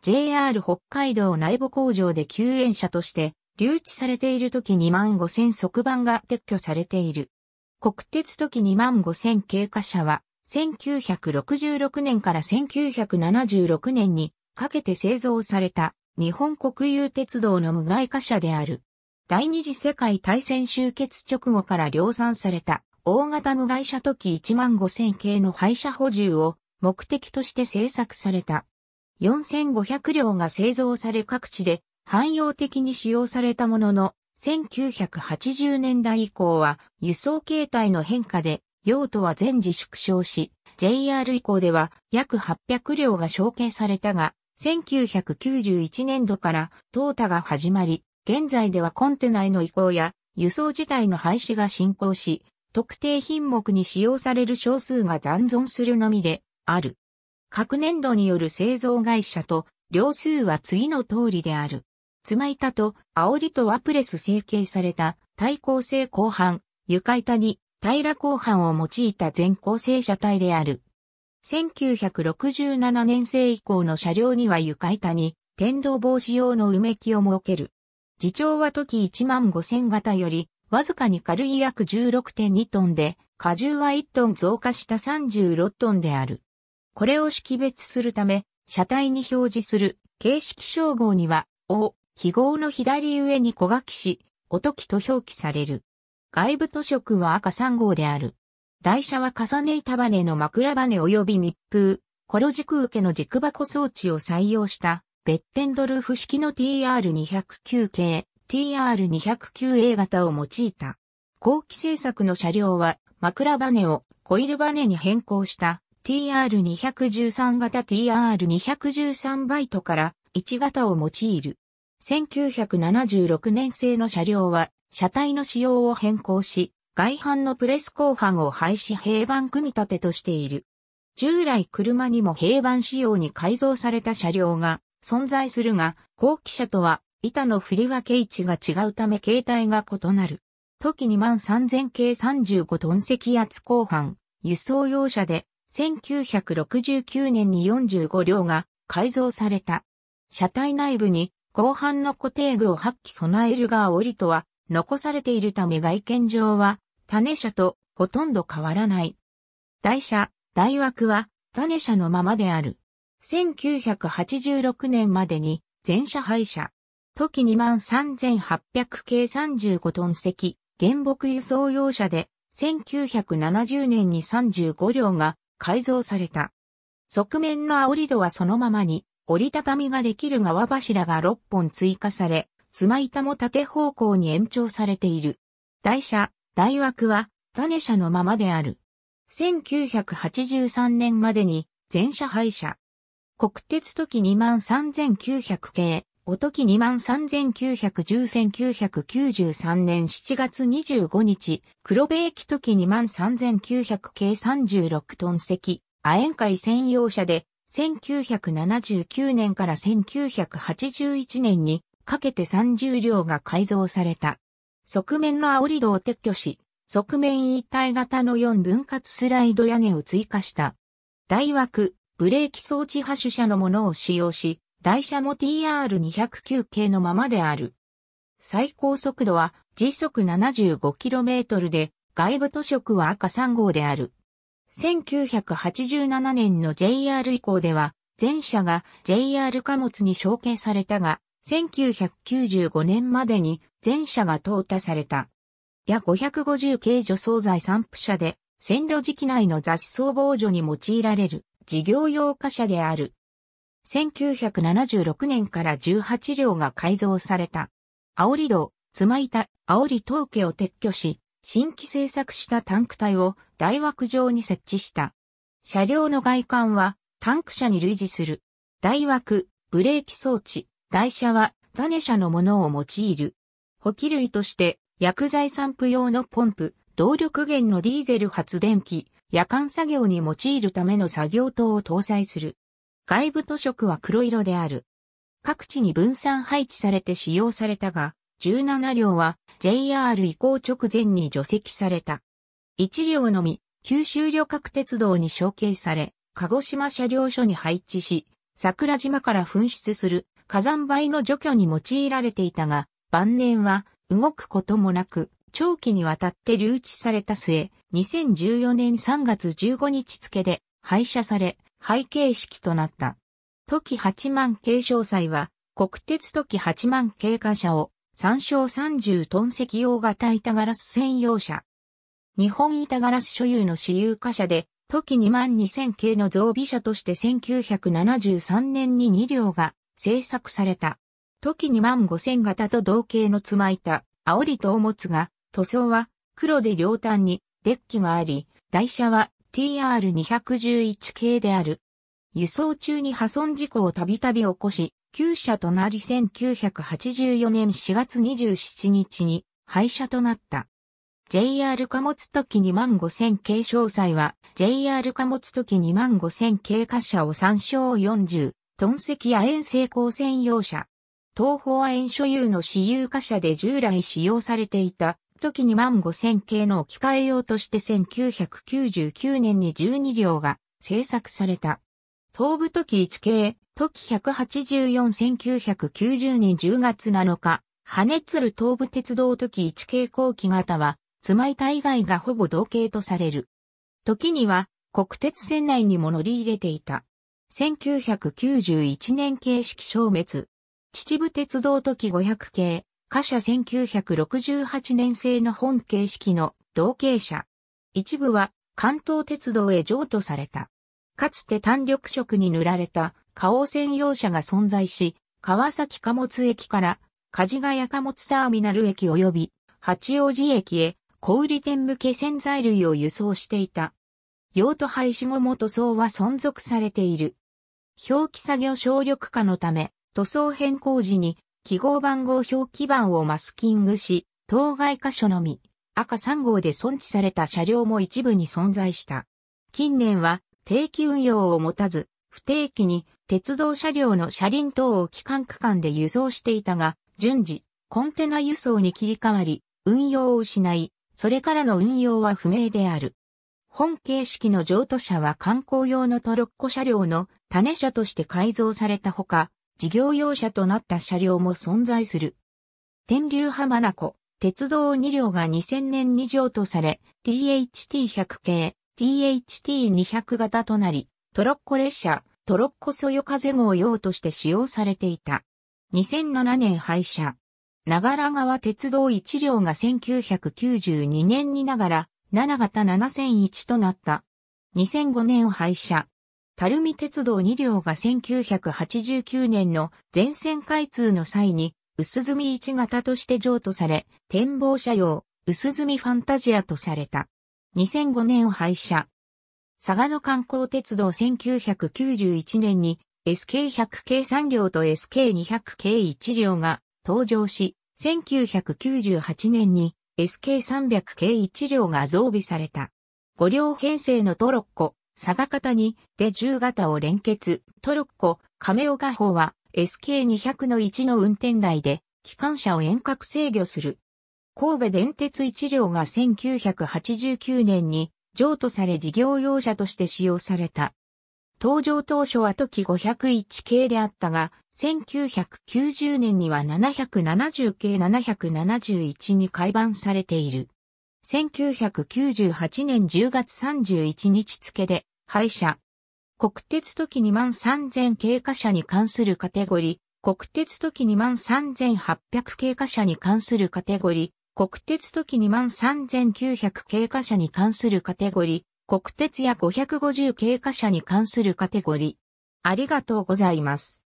JR 北海道内部工場で救援車として留置されている時2万5000側板が撤去されている。国鉄時2万5000経過車は1966年から1976年にかけて製造された日本国有鉄道の無害貨車である。第二次世界大戦終結直後から量産された大型無害車時1万5000系の廃車補充を目的として製作された4500両が製造され各地で汎用的に使用されたものの、1980年代以降は輸送形態の変化で用途は全時縮小し、JR 以降では約800両が承継されたが、1991年度から淘汰が始まり、現在ではコンテナへの移行や輸送自体の廃止が進行し、特定品目に使用される少数が残存するのみである。各年度による製造会社と、両数は次の通りである。つま板と煽りとワプレス成形された対抗性後半、床板に平後半を用いた全構成車体である。1967年生以降の車両には床板に天道防止用の埋め木を設ける。自長は時1万5000型よりわずかに軽い約16.2トンで、荷重は1トン増加した36トンである。これを識別するため、車体に表示する形式称号には、O、記号の左上に小書きし、音機と表記される。外部塗色は赤3号である。台車は重ね板バネの枕バネ及び密封、コロ軸受けの軸箱装置を採用した、ベッテンドルフ式の TR209 系、TR209A 型を用いた。後期製作の車両は枕バネをコイルバネに変更した TR213 型 TR213 バイトから1型を用いる。1976年製の車両は車体の仕様を変更し、外反のプレス後半を廃止平板組み立てとしている。従来車にも平板仕様に改造された車両が存在するが、後期車とは板の振り分け位置が違うため形態が異なる。時2万3000系35トン積圧後半、輸送用車で1969年に45両が改造された。車体内部に後半の固定具を発揮備えるが折りとは残されているため外見上は種車とほとんど変わらない。台車、台枠は種車のままである。1986年までに全車廃車。時23800系35トン積、原木輸送用車で1970年に35両が改造された。側面の煽り戸はそのままに、折りたたみができる側柱が6本追加され、妻板も縦方向に延長されている。台車、台枠は、種車のままである。1983年までに、全車廃車。国鉄時2万3900系、おとき2 3 9 1 0 9 9 3年7月25日、黒部駅とき23900系36トン席、亜鉛海専用車で、1979年から1981年にかけて30両が改造された。側面の煽り戸を撤去し、側面一体型の4分割スライド屋根を追加した。大枠、ブレーキ装置破手車のものを使用し、台車も TR209 系のままである。最高速度は時速 75km で外部図色は赤3号である。1987年の JR 以降では全車が JR 貨物に承継されたが、1995年までに全車が淘汰された。や550系除草剤散布車で線路時期内の雑草防除に用いられる事業用貨車である。1976年から18両が改造された。煽り道、妻板、煽り家を撤去し、新規制作したタンク体を大枠上に設置した。車両の外観はタンク車に類似する。大枠、ブレーキ装置、台車は種車のものを用いる。補給類として薬剤散布用のポンプ、動力源のディーゼル発電機、夜間作業に用いるための作業灯を搭載する。外部塗色は黒色である。各地に分散配置されて使用されたが、17両は JR 移行直前に除籍された。1両のみ、九州旅客鉄道に承継され、鹿児島車両所に配置し、桜島から噴出する火山灰の除去に用いられていたが、晩年は動くこともなく、長期にわたって留置された末、2014年3月15日付で廃車され、背景式となった。時八万系詳細は、国鉄時八万系貨車を、参照30トン石用型板ガラス専用車。日本板ガラス所有の私有貨車で、時2万2000系の増備車として1973年に2両が製作された。時2万5000型と同型の妻板、煽りとおもつが、塗装は黒で両端にデッキがあり、台車は TR211 系である。輸送中に破損事故をたびたび起こし、旧車となり1984年4月27日に廃車となった。JR 貨物時25000系詳細は JR 貨物時25000系貨車を参照40、トン石亜鉛成功専用車。東方亜鉛所有の私有貨車で従来使用されていた時に万5000系の置き換え用として1999年に12両が製作された。東部時1系、時184-1990年10月7日、羽根鶴東部鉄道時1系後期型は、妻板以外がほぼ同型とされる。時には、国鉄線内にも乗り入れていた。1991年形式消滅。秩父鉄道時500系、貨車1968年製の本形式の同型車。一部は関東鉄道へ譲渡された。かつて単緑色に塗られた花王専用車が存在し、川崎貨物駅から梶ヶ谷貨物ターミナル駅及び八王子駅へ小売店向け洗剤類を輸送していた。用途廃止後も塗装は存続されている。表記作業省力化のため、塗装変更時に記号番号表記板をマスキングし、当該箇所のみ、赤3号で損置された車両も一部に存在した。近年は定期運用を持たず、不定期に鉄道車両の車輪等を機関区間で輸送していたが、順次、コンテナ輸送に切り替わり、運用を失い、それからの運用は不明である。本形式の譲渡車は観光用のトロッコ車両の種車として改造されたほか、事業用車となった車両も存在する。天竜浜名湖、鉄道2両が2000年に乗とされ、THT100 系、THT200 型となり、トロッコ列車、トロッコそよ風号用として使用されていた。2007年廃車。長良川鉄道1両が1992年にながら、7型7001となった。2005年廃車。垂水鉄道2両が1989年の全線開通の際に、薄積1型として譲渡され、展望車用、薄積ファンタジアとされた。2005年廃車。佐賀の観光鉄道1991年に SK100 系3両と SK200 系1両が登場し、1998年に SK300 系1両が増備された。5両編成のトロッコ、佐賀型に、で10型を連結、トロッコ、亀岡法は、SK200 の1の運転台で、機関車を遠隔制御する。神戸電鉄1両が1989年に譲渡され事業用車として使用された。登場当初は時501系であったが、1990年には770系771に改版されている。1998年10月31日付で廃車。国鉄時2万3000経過者に関するカテゴリー、国鉄時2万3800経過者に関するカテゴリー、国鉄時2万3900経過者に関するカテゴリー、国鉄や550経過者に関するカテゴリー。ありがとうございます。